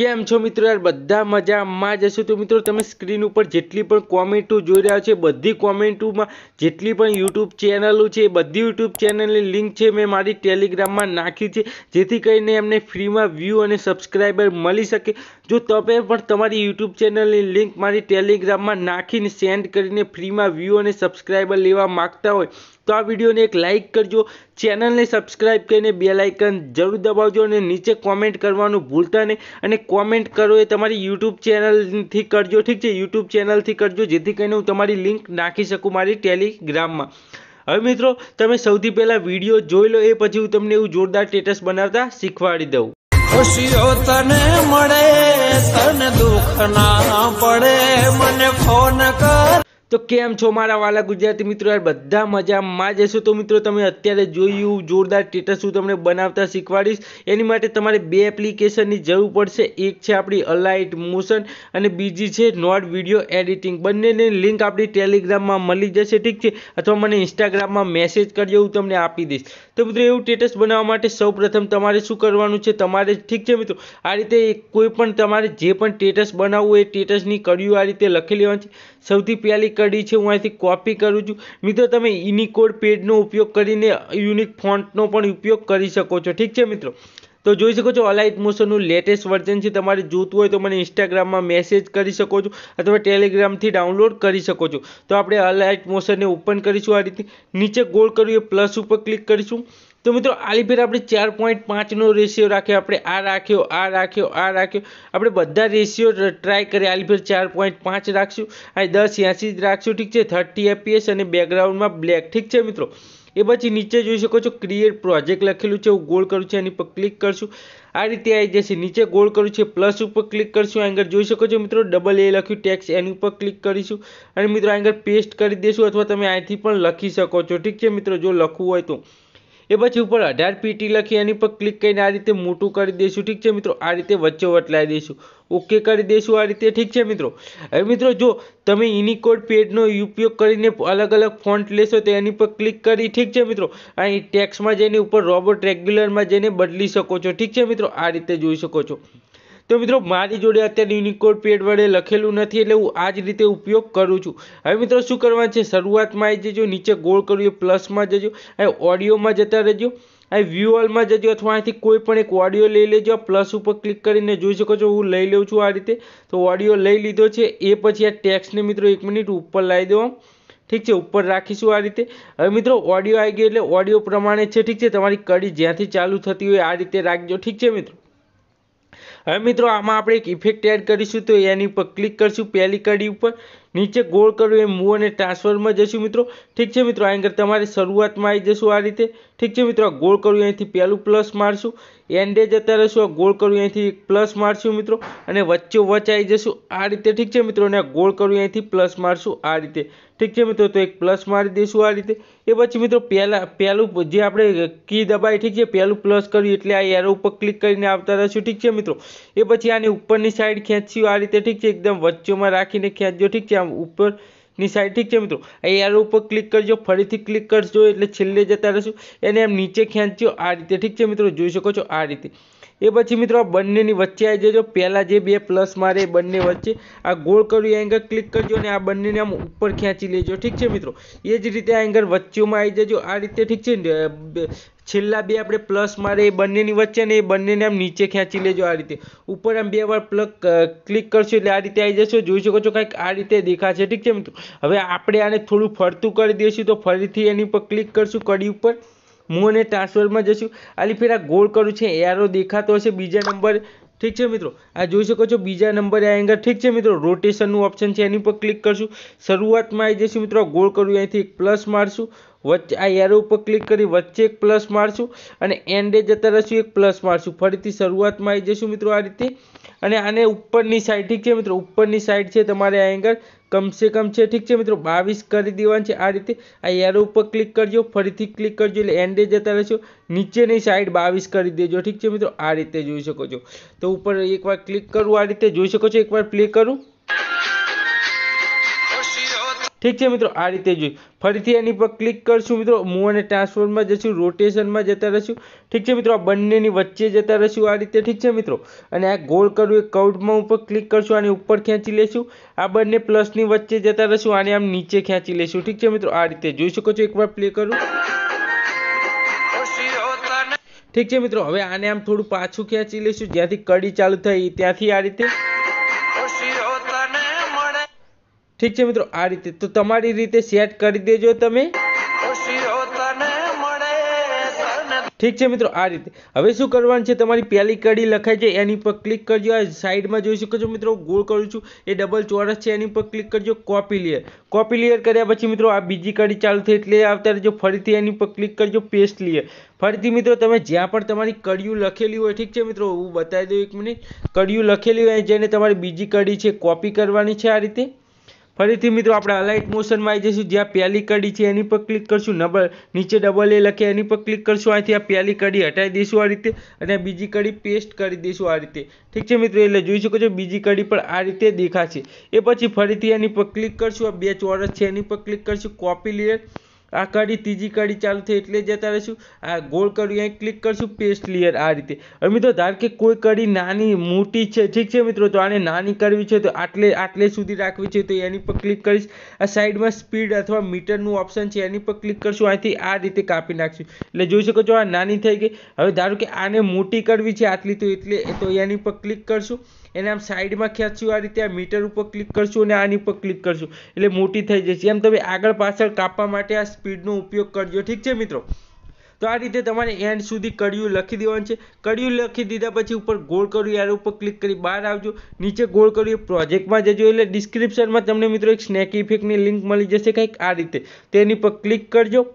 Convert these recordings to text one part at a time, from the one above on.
કેમ છો મિત્રો યાર બધા મજામાં જ હશો તો મિત્રો તમે સ્ક્રીન ઉપર જેટલી પણ કોમેન્ટો જોઈ રહ્યા છો બધી કોમેન્ટોમાં જેટલી પણ યુટ્યુબ ચેનલો છે બધી યુટ્યુબ ચેનલની લિંક છે મેં મારી ટેલિગ્રામમાં નાખી છે જેથી કરીને એમને ફ્રીમાં વ્યૂ અને સબસ્ક્રાઈબર મળી શકે જો તમે પણ તમારી યુટ્યુબ ચેનલની લિંક મારી ટેલિગ્રામમાં નાખીને સેન્ડ કરીને ફ્રીમાં વ્યૂ અને સબસ્ક્રાઈબર લેવા માગતા હોય તો આ વિડીયોને એક લાઇક કરજો ચેનલને સબસ્ક્રાઈબ કરીને બે લાઇકન જરૂર દબાવજો અને નીચે કોમેન્ટ કરવાનું ભૂલતા નહીં અને કોમેન્ટ કરો એ તમારી યુટ્યુબ ચેનલથી કરજો ઠીક છે યુટ્યુબ ચેનલથી કરજો જેથી કરીને હું તમારી લિંક નાખી શકું મારી ટેલિગ્રામમાં હવે મિત્રો તમે સૌથી પહેલાં વિડીયો જોઈ લો એ પછી હું તમને એવું જોરદાર સ્ટેટસ બનાવતા શીખવાડી દઉં ખુશીઓ તને મળે તને દુઃખ ના પડે મને ફોન કર તો કેમ છો મારા વાલા ગુજરાતી મિત્રો યાર બધા મજામાં જશો તો મિત્રો તમે અત્યારે જોયું જોરદાર સ્ટેટસ હું તમને બનાવતા શીખવાડીશ એની માટે તમારે બે એપ્લિકેશનની જરૂર પડશે એક છે આપણી અલાઇટ મોશન અને બીજી છે નોટ વિડીયો એડિટિંગ બંનેની લિંક આપણી ટેલિગ્રામમાં મળી જશે ઠીક છે અથવા મને ઇન્સ્ટાગ્રામમાં મેસેજ કરજો હું તમને આપી દઈશ તો મિત્રો એવું સ્ટેટસ બનાવવા માટે સૌપ્રથમ તમારે શું કરવાનું છે તમારે ઠીક છે મિત્રો આ રીતે કોઈ પણ તમારે જે પણ સ્ટેટસ બનાવવું એ સ્ટેટસની કડીઓ આ રીતે લખી લેવાની છે સૌથી પહેલી કરી છે હું અહીંથી કોપી કરું છું મિત્રો તમે ઇનિકોડ પેજનો ઉપયોગ કરીને યુનિક ફોન્ટનો પણ ઉપયોગ કરી શકો છો ઠીક છે મિત્રો તો જોઈ શકો છો અલાઇટ મોશનનું લેટેસ્ટ વર્ઝન છે તમારે જોતું હોય તો મને ઇન્સ્ટાગ્રામમાં મેસેજ કરી શકો છો અથવા ટેલિગ્રામથી ડાઉનલોડ કરી શકો છો તો આપણે અલાઇટ મોશનને ઓપન કરીશું આ રીતે નીચે ગોળ કર્યું પ્લસ ઉપર ક્લિક કરીશું તો મિત્રો આલી ફેર આપણે ચાર પોઈન્ટ પાંચનો રેશિયો રાખ્યો આપણે આ રાખ્યો આ રાખ્યો આ રાખ્યો આપણે બધા રેશિયો ટ્રાય કરીએ આલી ફેર ચાર પોઈન્ટ પાંચ રાખશું આ દસ એંસી જ રાખશું ઠીક છે થર્ટી એપીએસ અને બેકગ્રાઉન્ડમાં બ્લેક ઠીક છે મિત્રો એ પછી નીચે જોઈ શકો છો ક્રિએટ પ્રોજેક્ટ લખેલું છે હું ગોળ કરું છું એની પર ક્લિક કરશું આ રીતે આવી જશે નીચે ગોળ કરું છે પ્લસ ઉપર ક્લિક કરશું આગળ જોઈ શકો છો મિત્રો ડબલ એ લખ્યું ટેક્સ એની ઉપર ક્લિક કરીશું અને મિત્રો આગળ પેસ્ટ કરી દઈશું અથવા તમે અહીંથી પણ લખી શકો છો ઠીક છે મિત્રો જો લખવું હોય તો એ પછી ઉપર અઢાર પીટી લખી એની પર ક્લિક કરીને આ રીતે મોટું કરી દઈશું ઠીક છે મિત્રો આ રીતે વચ્ચે વટલાવી દઈશું ઓકે કરી દઈશું આ રીતે ઠીક છે મિત્રો હવે મિત્રો જો તમે ઇનિકોડ પેડનો ઉપયોગ કરીને અલગ અલગ ફોન્ટ લેશો તો એની પર ક્લિક કરી ઠીક છે મિત્રો અહીં ટેક્સમાં જઈને ઉપર રોબોટ રેગ્યુલરમાં જઈને બદલી શકો છો ઠીક છે મિત્રો આ રીતે જોઈ શકો છો તો મિત્રો મારી જોડે અત્યારે યુનિકોડ પેડ વડે લખેલું નથી એટલે હું આ જ રીતે ઉપયોગ કરું છું હવે મિત્રો શું કરવાનું છે શરૂઆતમાં આવી જજો નીચે ગોળ કરવું પ્લસમાં જજો અને ઓડિયોમાં જતા રહેજો અહીં વ્યૂ જજો અથવા અહીંથી કોઈ પણ એક ઓડિયો લઈ લેજો પ્લસ ઉપર ક્લિક કરીને જોઈ શકો છો હું લઈ લઉં છું આ રીતે તો ઓડિયો લઈ લીધો છે એ પછી આ ટેક્સને મિત્રો એક મિનિટ ઉપર લાવી દો ઠીક છે ઉપર રાખીશું આ રીતે હવે મિત્રો ઓડિયો આવી ગયો એટલે ઓડિયો પ્રમાણે છે ઠીક છે તમારી કડી જ્યાંથી ચાલુ થતી હોય આ રીતે રાખજો ઠીક છે મિત્રો હવે મિત્રો આમાં આપણે એક ઇફેક્ટ એડ કરીશું તો એની ઉપર ક્લિક કરીશું પહેલી કડી ઉપર નીચે ગોળ કર્યો એ મૂવ અને ટ્રાન્સફરમાં જશું મિત્રો ઠીક છે મિત્રો આની તમારે શરૂઆતમાં આવી જશું આ રીતે ઠીક છે મિત્રો આ ગોળ કરું અહીંથી પહેલું પ્લસ મારશું એન્ડે જતા રહીશું આ ગોળ કરું અહીંથી પ્લસ મારશું મિત્રો અને વચ્ચે વચ આવી જશું આ રીતે ઠીક છે મિત્રો અને આ ગોળ કરું અહીંથી પ્લસ મારશું આ રીતે ઠીક છે મિત્રો તો એક પ્લસ મારી દઈશું આ રીતે એ પછી મિત્રો પહેલાં પહેલું જે આપણે કી દબાવી ઠીક છે પહેલું પ્લસ કર્યું એટલે આ એરો ઉપર ક્લિક કરીને આવતા રહીશું ઠીક છે મિત્રો એ પછી આની ઉપરની સાઈડ ખેંચ્યું આ રીતે ઠીક છે એકદમ વચ્ચેમાં રાખીને ખેંચજો ઠીક છે આમ ઉપર ની સાઈડ ઠીક છે મિત્રો અહીં ઉપર ક્લિક કરજો ફરીથી ક્લિક કરજો એટલે છેલ્લે જતા રહેશું એને આમ નીચે ખેંચજો આ રીતે ઠીક છે મિત્રો જોઈ શકો છો આ રીતે એ પછી મિત્રો આ બંનેની વચ્ચે આવી જજો પહેલાં જે બે પ્લસ મારે એ બંને વચ્ચે આ ગોળ કર્યું એંગલ ક્લિક કરજો અને આ બંનેને આમ ઉપર ખેંચી લેજો ઠીક છે મિત્રો એ જ રીતે આ એંગલ વચ્ચેમાં આવી જજો આ રીતે ઠીક છે છેલ્લા બે આપણે પ્લસ મારે એ બંનેની વચ્ચે ને એ બંનેને આમ નીચે ખેંચી લેજો આ રીતે ઉપર આમ બે વાર પ્લગ ક્લિક કરશો એટલે આ રીતે આવી જશો જોઈ શકો છો કંઈક આ રીતે દેખાશે ઠીક છે મિત્રો હવે આપણે આને થોડું ફરતું કરી દઈશું તો ફરીથી એની પર ક્લિક કરશું કડી ઉપર હું અને ટ્રાન્સફરમાં જશું આલી ફેર આ ગોળ કરું છે એરો દેખાતો હશે બીજા નંબર ઠીક છે મિત્રો આ જોઈ શકો છો બીજા નંબરે આ એંગર ઠીક છે મિત્રો રોટેશનનું ઓપ્શન છે એની પર ક્લિક કરશું શરૂઆતમાં આવી જશું મિત્રો ગોળ કર્યું અહીંથી પ્લસ મારશું વચ્ચે આ એર ઉપર ક્લિક કરી વચ્ચે એક પ્લસ મારશું અને એન્ડે જતા રહીશું એક પ્લસ મારશું ફરીથી શરૂઆતમાં આવી જશું મિત્રો આ રીતે અને આને ઉપરની સાઈડ ઠીક છે મિત્રો ઉપરની સાઈડ છે તમારે આ એંગલ કમસે કમ છે ઠીક છે મિત્રો બાવીસ કરી દેવાનું છે આ રીતે આ એરો ઉપર ક્લિક કરજો ફરીથી ક્લિક કરજો એટલે એન્ડે જતા રહેશો નીચેની સાઈડ બાવીસ કરી દેજો ઠીક છે મિત્રો આ રીતે જોઈ શકો છો તો ઉપર એકવાર ક્લિક કરું આ રીતે જોઈ શકો છો એકવાર પ્લે કરું ઠીક છે મિત્રો આ રીતે જોઈ ફરીથી એની પર ક્લિક કરશું મિત્રો મૂવ અને ટ્રાન્સફોર્મમાં જશું રોટેશનમાં જતા રહીશું ઠીક છે મિત્રો આ બંનેની વચ્ચે જતા રહીશું આ રીતે ઠીક છે મિત્રો અને આ ગોળ કરું એ કર્વમાં ઉપર ક્લિક કરશું આની ઉપર ખેંચી લેશું આ બંને પ્લસની વચ્ચે જતા રહીશું આને આમ નીચે ખેંચી લેશું ઠીક છે મિત્રો આ રીતે જોઈ શકો છો એકવાર પ્લે કરું ઠીક છે મિત્રો હવે આને આમ થોડું પાછું ખેંચી લઈશું જ્યાંથી કડી ચાલુ થઈ ત્યાંથી આ રીતે ઠીક છે મિત્રો આ રીતે તો તમારી રીતે સેટ કરી દેજો તમે ઠીક છે મિત્રો આ રીતે હવે શું કરવાનું છે તમારી પહેલી કડી લખાય છે એની પર ક્લિક કરજો આ સાઈડમાં જોઈ શકો છો મિત્રો ગોળ કરું છું એ ડબલ ચોરસ છે એની પર ક્લિક કરજો કોપી લેયર કોપી લેયર કર્યા પછી મિત્રો આ બીજી કડી ચાલુ થઈ એટલે આવતા રહેજો ફરીથી એની પર ક્લિક કરજો પેસ્ટ લેયર ફરીથી મિત્રો તમે જ્યાં પણ તમારી કડીયું લખેલી હોય ઠીક છે મિત્રો હું બતાવી દઉં એક મિનિટ કડિયું લખેલી હોય જેને તમારી બીજી કડી છે કોપી કરવાની છે આ રીતે ફરીથી મિત્રો આપણે અલાઇટ મોશનમાં આવી જઈશું જ્યાં પહેલી કડી છે એની પર ક્લિક કરશું નંબર નીચે ડબલ એ લખે એની પર ક્લિક કરશું અહીંથી આ પહેલી કડી હટાવી દઈશું આ રીતે અને બીજી કડી પેસ્ટ કરી દઈશું આ રીતે ઠીક છે મિત્રો એટલે જોઈ શકો છો બીજી કડી પણ આ રીતે દેખાશે એ પછી ફરીથી એની પર ક્લિક કરશું આ બે ચોરસ છે એની પર ક્લિક કરશું કોપી લેયર આ કડી ત્રીજી કડી ચાલુ થઈ એટલે જતા રહીશું આ ગોળ કર્યું અહીં ક્લિક કરશું પેસ્ટ લેયર આ રીતે હવે મિત્રો ધાર કે કોઈ કડી નાની મોટી છે ઠીક છે મિત્રો તો આને નાની કરવી છે તો આટલે આટલે સુધી રાખવી છે તો એની પર ક્લિક કરીશ આ સાઈડમાં સ્પીડ અથવા મીટરનું ઓપ્શન છે એની પર ક્લિક કરશું અહીંથી આ રીતે કાપી નાખશું એટલે જોઈ શકો છો આ નાની થઈ ગઈ હવે ધારો કે આને મોટી કરવી છે આટલી તો એટલે તો એની પર ક્લિક કરશું એને આમ સાઈડમાં ખેંચ્યું આ રીતે આ મીટર ઉપર ક્લિક કરશું અને આની ઉપર ક્લિક કરશું એટલે મોટી થઈ જશે એમ તમે આગળ પાછળ કાપવા માટે આ સ્પીડનો ઉપયોગ કરજો ઠીક છે મિત્રો તો આ રીતે તમારે એન્ડ સુધી કડિયું લખી દેવાનું છે કડિયું લખી દીધા પછી ઉપર ગોળ કર્યું યાર ઉપર ક્લિક કરી બહાર આવજો નીચે ગોળ કર્યું પ્રોજેક્ટમાં જજો એટલે ડિસ્ક્રિપ્શનમાં તમને મિત્રો એક સ્નેક ઇફેક્ટની લિંક મળી જશે કંઈક આ રીતે તેની પર ક્લિક કરજો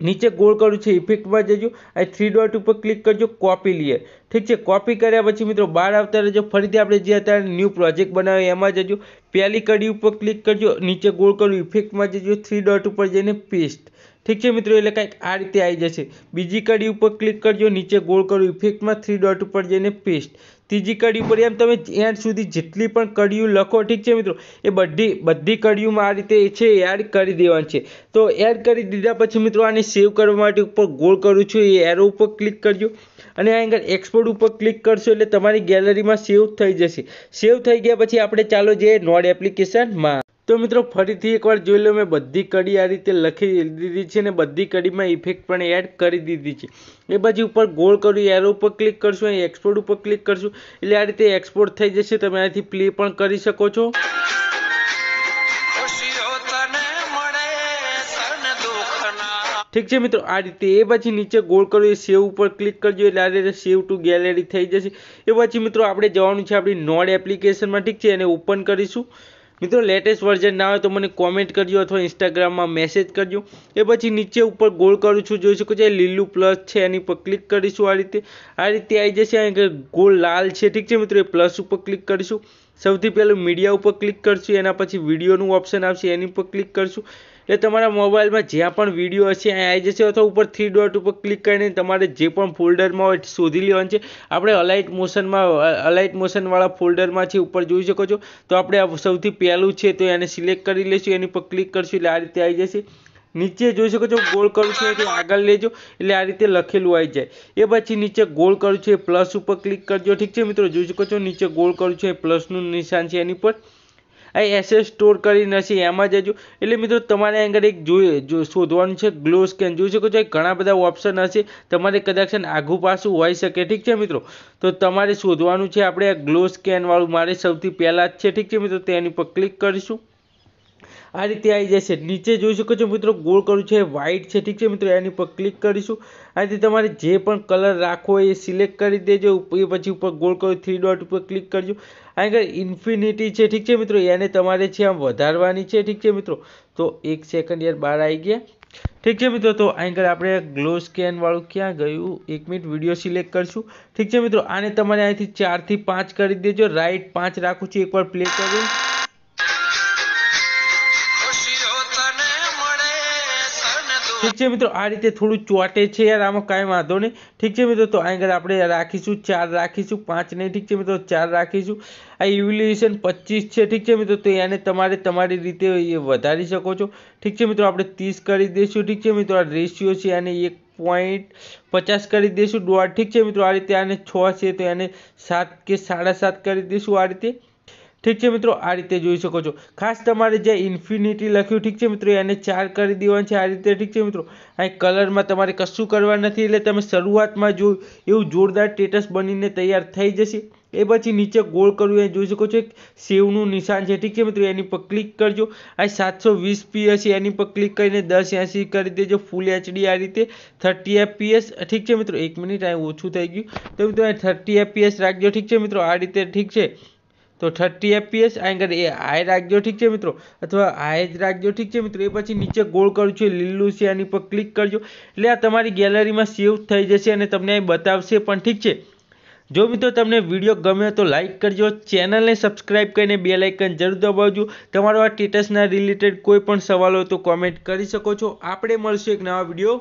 નીચે ગોળ કર્યું છે ઇફેક્ટમાં જજો આ થ્રી ડોટ ઉપર ક્લિક કરજો કોપી લઈએ ઠીક છે કોપી કર્યા પછી મિત્રો બહાર આવતા રહેજો ફરીથી આપણે જે અત્યારે ન્યૂ પ્રોજેક્ટ બનાવ્યો એમાં જજો પહેલી કડી ઉપર ક્લિક કરજો નીચે ગોળ કર્યું ઇફેક્ટમાં જજો થ્રી ડોટ ઉપર જઈને પેસ્ટ ઠીક છે મિત્રો એટલે કંઈક આ રીતે આવી જશે બીજી કડી ઉપર ક્લિક કરજો નીચે ગોળ કર્યું ઇફેક્ટમાં થ્રી ડોટ ઉપર જઈને પેસ્ટ ત્રીજી કડી ઉપર એમ તમે એન્ડ સુધી જેટલી પણ કડીઓ લખો ઠીક છે મિત્રો એ બધી બધી કડીઓમાં આ રીતે છે એડ કરી દેવાની છે તો એડ કરી દીધા પછી મિત્રો આને સેવ કરવા માટે ઉપર ગોળ કરું છું એ એરો ઉપર ક્લિક કરજો અને આ એંગલ એક્સપોર્ટ ઉપર ક્લિક કરશો એટલે તમારી ગેલેરીમાં સેવ થઈ જશે સેવ થઈ ગયા પછી આપણે ચાલો જઈએ નોડ એપ્લિકેશનમાં તો મિત્રો ફરીથી એકવાર જોઈ લો મેં બધી કડી આ રીતે લખી દીધી છે અને બધી કડીમાં ઇફેક્ટ પણ એડ કરી દીધી છે એ પછી ઉપર ગોળ કર્યું એરો ઉપર ક્લિક કરશું અહીં એક્સપોર્ટ ઉપર ક્લિક કરશું એટલે આ રીતે એક્સપોર્ટ થઈ જશે તમે આથી પ્લે પણ કરી શકો છો ઠીક છે મિત્રો આ રીતે એ પછી નીચે ગોળ કરો એ સેવ ઉપર ક્લિક કરજો એટલે આ રીતે સેવ ટુ ગેલેરી થઈ જશે એ પછી મિત્રો આપણે જવાનું છે આપણી નોડ એપ્લિકેશનમાં ઠીક છે એને ઓપન કરીશું મિત્રો લેટેસ્ટ વર્ઝન ના હોય તો મને કોમેન્ટ કરજો અથવા ઇન્સ્ટાગ્રામમાં મેસેજ કરજો એ પછી નીચે ઉપર ગોળ કરું છું જોઈ શકો છો લીલું પ્લસ છે એની પર ક્લિક કરીશું આ રીતે આ રીતે આવી જશે અહીં ગોળ લાલ છે ઠીક છે મિત્રો એ પ્લસ ઉપર ક્લિક કરીશું સૌથી પહેલું મીડિયા ઉપર ક્લિક કરશું એના પછી વિડીયોનું ઓપ્શન આવશે એની પર ક્લિક કરશું એટલે તમારા મોબાઈલમાં જ્યાં પણ વિડીયો હશે અહીં આવી જશે અથવા ઉપર થ્રી ડોટ ઉપર ક્લિક કરીને તમારે જે પણ ફોલ્ડરમાં હોય શોધી લેવાનું છે આપણે અલાઇટ મોશનમાં અલાઇટ મોશનવાળા ફોલ્ડરમાં છે ઉપર જોઈ શકો છો તો આપણે સૌથી પહેલું છે તો એને સિલેક્ટ કરી લઈશું એની પર ક્લિક કરીશું એટલે આ રીતે આવી જશે નીચે જોઈ શકો છો ગોળ કરું છું એટલે આગળ લેજો એટલે આ રીતે લખેલું આવી જાય એ પછી નીચે ગોળ કરું છું એ પ્લસ ઉપર ક્લિક કરજો ઠીક છે મિત્રો જોઈ શકો છો નીચે ગોળ કરું છું એ પ્લસનું નિશાન છે એની પર અહીં એસેસ સ્ટોર કરી નથી એમાં જજો એટલે મિત્રો તમારે આગળ એક જોઈએ જો શોધવાનું છે ગ્લો સ્કેન જોઈ શકો છો ઘણા બધા ઓપ્શન હશે તમારે કદાચ આઘું પાછું હોઈ શકે ઠીક છે મિત્રો તો તમારે શોધવાનું છે આપણે આ ગ્લો સ્કેનવાળું મારે સૌથી પહેલાં જ છે ઠીક છે મિત્રો તેની પર ક્લિક કરીશું આ રીતે આવી જશે નીચે જોઈ શકો છો મિત્રો ગોળ કર્યું છે વ્હાઇટ છે ઠીક છે મિત્રો એની પર ક્લિક કરીશું આ રીતે તમારે જે પણ કલર રાખવો એ સિલેક્ટ કરી દેજો એ પછી ઉપર ગોળ કરું થ્રી ડોટ ઉપર ક્લિક કરજો આગળ ઇન્ફિનિટી છે ઠીક છે મિત્રો એને તમારે છે આમ વધારવાની છે ઠીક છે મિત્રો તો એક સેકન્ડ યાર બાર આવી ગયા ઠીક છે મિત્રો તો આગળ આપણે ગ્લો સ્કેન વાળું ક્યાં ગયું એક મિનિટ વિડીયો સિલેક્ટ કરશું ઠીક છે મિત્રો આને તમારે અહીંથી ચારથી પાંચ કરી દેજો રાઈટ પાંચ રાખું છું એકવાર પ્લે કરું ઠીક છે મિત્રો આ રીતે થોડું ચોટે છે યાર આમાં કાંઈ વાંધો નહીં ઠીક છે મિત્રો તો અહીં આગળ આપણે રાખીશું ચાર રાખીશું પાંચ નહીં ઠીક છે મિત્રો ચાર રાખીશું આ ઇવલ્યુશન પચીસ છે ઠીક છે મિત્રો તો એને તમારે તમારી રીતે વધારી શકો છો ઠીક છે મિત્રો આપણે ત્રીસ કરી દઈશું ઠીક છે મિત્રો આ રેશિયો છે અને એક પોઈન્ટ પચાસ કરી દઈશું દોઢ ઠીક છે મિત્રો આ રીતે આને છ છે તો એને સાત કે સાડા સાત કરી દઈશું આ રીતે ઠીક છે મિત્રો આ રીતે જોઈ શકો છો ખાસ તમારે જે ઇન્ફિનિટી લખ્યું ઠીક છે મિત્રો એને ચાર કરી દેવાનું છે આ રીતે ઠીક છે મિત્રો અહીં કલરમાં તમારે કશું કરવા નથી એટલે તમે શરૂઆતમાં જો એવું જોરદાર સ્ટેટસ બનીને તૈયાર થઈ જશે એ પછી નીચે ગોળ કરવું એ જોઈ શકો છો એક સેવનું નિશાન છે ઠીક છે મિત્રો એની પર ક્લિક કરજો આ સાતસો વીસ પીએસ એની પર ક્લિક કરીને દસ એંસી કરી દેજો ફૂલ એચડી આ રીતે થર્ટી એફપીએસ ઠીક છે મિત્રો એક મિનિટ અહીં ઓછું થઈ ગયું તો મિત્રો અહીં થર્ટી એફપીએસ રાખજો ઠીક છે મિત્રો આ રીતે ઠીક છે તો થર્ટી એફપીએસ આ આગળ એ આઈ રાખજો ઠીક છે મિત્રો અથવા આઈ જ રાખજો ઠીક છે મિત્રો એ પછી નીચે ગોળ કરજો છે લીલું છે એની પર ક્લિક કરજો એટલે આ તમારી ગેલેરીમાં સેવ થઈ જશે અને તમને અહીં બતાવશે પણ ઠીક છે જો મિત્રો તમને વિડીયો ગમે તો લાઇક કરજો ચેનલને સબસ્ક્રાઇબ કરીને બે લાઇકન જરૂર દબાવજો તમારો આ સ્ટેટસના રિલેટેડ કોઈ પણ સવાલ હોય તો કોમેન્ટ કરી શકો છો આપણે મળશું એક નવા વિડીયો